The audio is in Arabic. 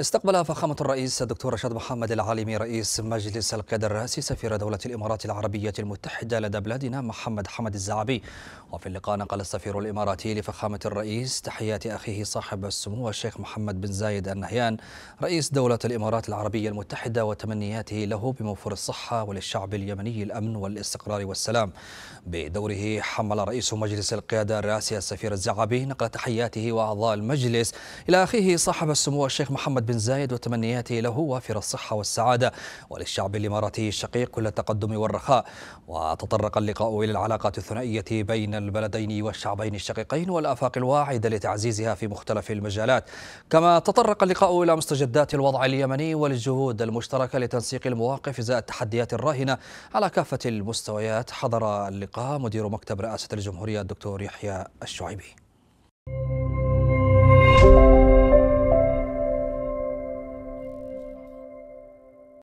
استقبل فخامة الرئيس الدكتور رشاد محمد العالمي رئيس مجلس القيادة الرئاسي سفير دولة الإمارات العربية المتحدة لدى بلادنا محمد حمد الزعبي وفي اللقاء نقل السفير الإماراتي لفخامة الرئيس تحيات أخيه صاحب السمو الشيخ محمد بن زايد النهيان رئيس دولة الإمارات العربية المتحدة وتمنياته له بموفر الصحة وللشعب اليمني الأمن والاستقرار والسلام بدوره حمل رئيس مجلس القيادة الرئاسي السفير الزعبي نقل تحياته وأعضاء المجلس إلى أخيه صاحب السمو الشيخ محمد محمد بن زايد وتمنياته له وافر الصحة والسعادة وللشعب الإماراتي الشقيق كل التقدم والرخاء وتطرق اللقاء إلى العلاقات الثنائية بين البلدين والشعبين الشقيقين والآفاق الواعدة لتعزيزها في مختلف المجالات كما تطرق اللقاء إلى مستجدات الوضع اليمني والجهود المشتركة لتنسيق المواقف إزاء التحديات الراهنة على كافة المستويات حضر اللقاء مدير مكتب رئاسة الجمهورية الدكتور يحيى الشعيبي